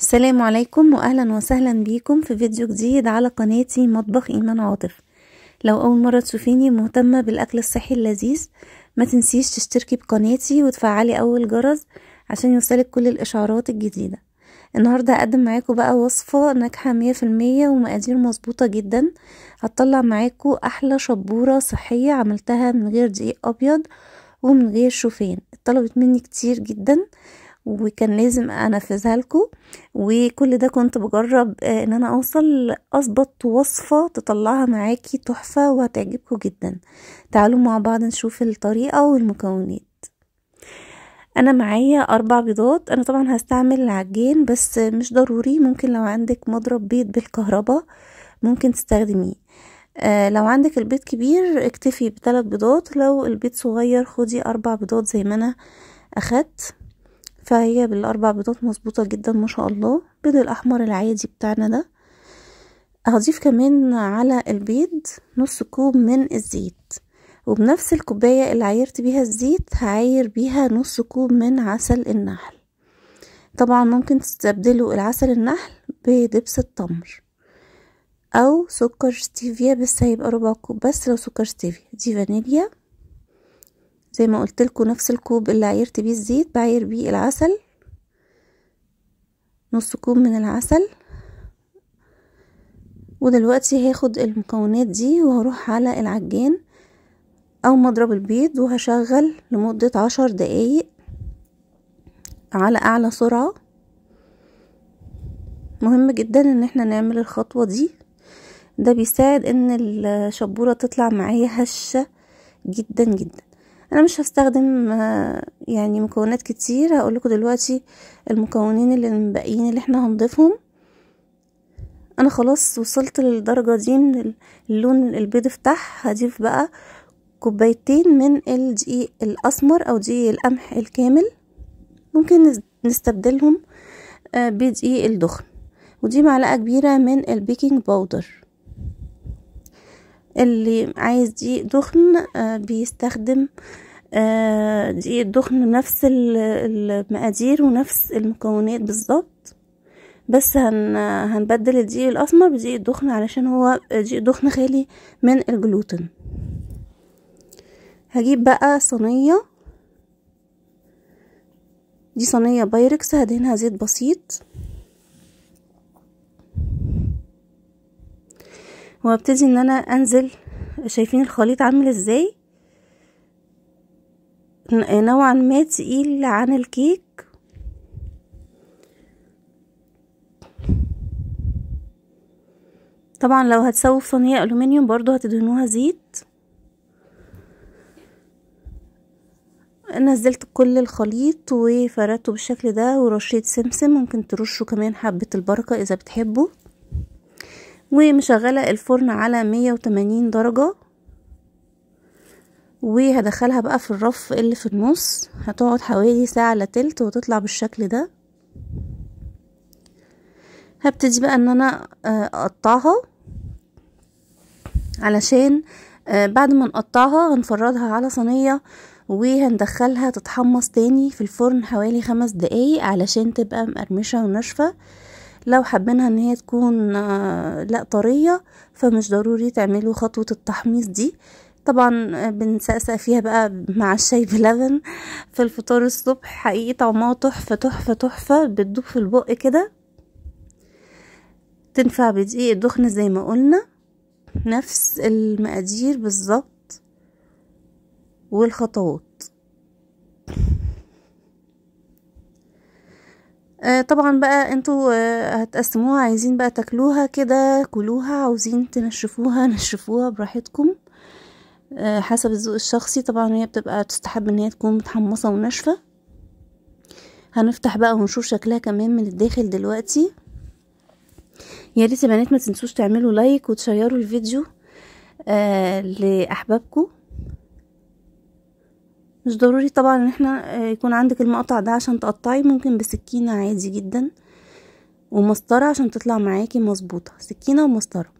السلام عليكم واهلا وسهلا بيكم في فيديو جديد على قناتي مطبخ ايمان عاطف لو اول مره تشوفيني مهتمه بالاكل الصحي اللذيذ ما تنسيش تشتركي بقناتي وتفعلي اول جرس عشان يوصلك كل الاشعارات الجديده النهارده هقدم معاكم بقى وصفه ناجحه مية في المية ومقادير مظبوطه جدا هتطلع معاكم احلى شبوره صحيه عملتها من غير دقيق ابيض ومن غير شوفان اتطلبت مني كتير جدا وكان لازم انفذها لكم وكل ده كنت بجرب آه، ان انا اوصل اظبط وصفه تطلعها معاكي تحفه وهتعجبكم جدا تعالوا مع بعض نشوف الطريقه والمكونات انا معايا اربع بيضات انا طبعا هستعمل العجين بس مش ضروري ممكن لو عندك مضرب بيض بالكهرباء ممكن تستخدميه آه لو عندك البيض كبير اكتفي بثلاث بيضات لو البيض صغير خدي اربع بيضات زي ما انا اخدت فهي بالاربع بيضات مظبوطه جدا ما شاء الله بيض الاحمر العادي بتاعنا ده هضيف كمان على البيض نص كوب من الزيت وبنفس الكوبايه اللي عايرت بيها الزيت هعاير بيها نص كوب من عسل النحل طبعا ممكن تستبدلوا العسل النحل بدبس التمر او سكر ستيفيا بس هيبقى ربع كوب بس لو سكر ستيفيا دي فانيليا زي ما قلت لكم نفس الكوب اللي عايرت بيه الزيت بعاير بيه العسل نص كوب من العسل ودلوقتي هاخد المكونات دي وهروح على العجان او مضرب البيض وهشغل لمدة عشر دقايق على اعلى سرعة مهم جدا ان احنا نعمل الخطوة دي ده بيساعد ان الشبورة تطلع معايا هشة جدا جدا انا مش هستخدم آه، يعني مكونات كتير هقول لكم دلوقتي المكونين اللي الباقيين اللي احنا هنضيفهم انا خلاص وصلت للدرجه دي من اللون البيض بتاعها هضيف بقى كوبايتين من الدقيق الاسمر او دقيق القمح الكامل ممكن نستبدلهم آه، بدقيق الدخن ودي معلقه كبيره من البيكنج باودر اللي عايز دقيق دخن آه، بيستخدم دقيق آه، دخن نفس المقادير ونفس المكونات بالظبط بس هن هنبدل الدقيق الاسمر بدقيق الدخن علشان هو دقيق دخن خالي من الجلوتين هجيب بقى صينيه دي صينيه بايركس هدهنها زيت بسيط وابتدي ان انا انزل شايفين الخليط عامل ازاي نوعا ما تقيل عن الكيك طبعا لو هتسووا في صينيه الومنيوم برضو هتدهنوها زيت نزلت كل الخليط وفردته بالشكل ده ورشيت سمسم ممكن ترشوا كمان حبه البركه اذا بتحبوا ومشغلة الفرن على 180 درجة وهدخلها بقى في الرف اللي في النص هتقعد حوالي ساعة لتلت وتطلع بالشكل ده هبتدي بقى ان انا آه، اقطعها علشان آه، بعد ما نقطعها هنفردها على صينية وهندخلها تتحمص تاني في الفرن حوالي خمس دقايق علشان تبقى مقرمشة وناشفة لو حابينها ان هي تكون آه، لا طرية فمش ضروري تعملوا خطوة التحميص دي طبعا آه، بنسقسق فيها بقى مع الشاي بلبن في الفطار الصبح حقيقي طعمها تحفة تحفة تحفة بتدوب في البق كده تنفع بدقيق الدخن زي ما قلنا نفس المقادير بالظبط والخطوات آه، طبعا بقى انتوا آه، هتقسموها عايزين بقى تاكلوها كده كلوها عاوزين تنشفوها نشفوها براحتكم آه، حسب الذوق الشخصي طبعا هي بتبقى تستحب ان هي تكون متحمصه وناشفه هنفتح بقى ونشوف شكلها كمان من الداخل دلوقتي يا ريت يا بنات ما تنسوش تعملوا لايك وتشيروا الفيديو لاحبابكم مش ضروري طبعا ان احنا آه، يكون عندك المقطع ده عشان تقطعي ممكن بسكينة عادي جدا ومسطرة عشان تطلع معاكي مظبوطة سكينة ومسطرة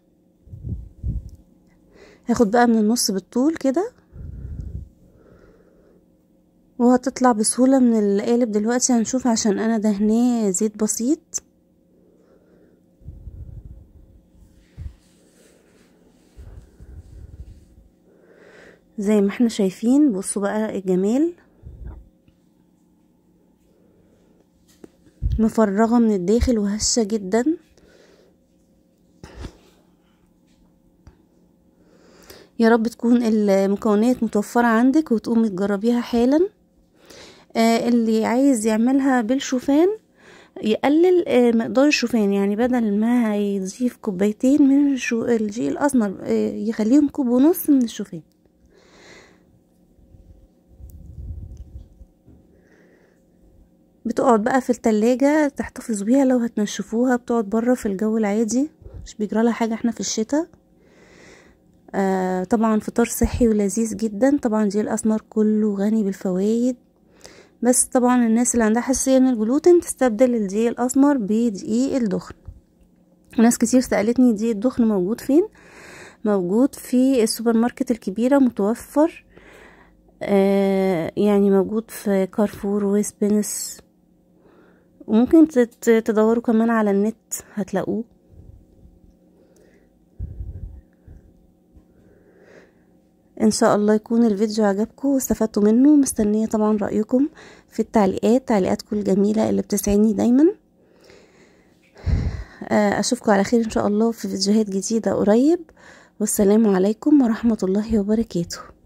هاخد بقى من النص بالطول كده وهتطلع بسهولة من القالب دلوقتي هنشوف عشان انا دهناه زيت بسيط زي ما احنا شايفين بصوا بقى الجمال مفرغة من الداخل وهشة جدا يا رب تكون المكونات متوفرة عندك وتقومي تجربيها حالا آه اللي عايز يعملها بالشوفان يقلل آه مقدار الشوفان يعني بدل ما يضيف كوبايتين من الجي الازنر آه يخليهم كوب ونص من الشوفان بتقعد بقى في التلاجة تحتفظ بيها لو هتنشفوها بتقعد بره في الجو العادي مش بيجرالها حاجة احنا في الشتاء آه طبعا فطار صحي ولذيذ جدا طبعا دي الاسمر كله غني بالفوائد بس طبعا الناس اللي عندها حساسيه من الجلوتين تستبدل الدقيق الاسمر بدقيق الدخن ناس كتير سالتني دقيق الدخن موجود فين موجود في السوبر ماركت الكبيره متوفر آه يعني موجود في كارفور وسبنس وممكن تدوروا كمان على النت هتلاقوه ان شاء الله يكون الفيديو عجبكم واستفدتوا منه مستنيه طبعا رايكم في التعليقات تعليقاتكم الجميله اللي بتسعدني دايما آه، اشوفكم على خير ان شاء الله في فيديوهات جديده قريب والسلام عليكم ورحمه الله وبركاته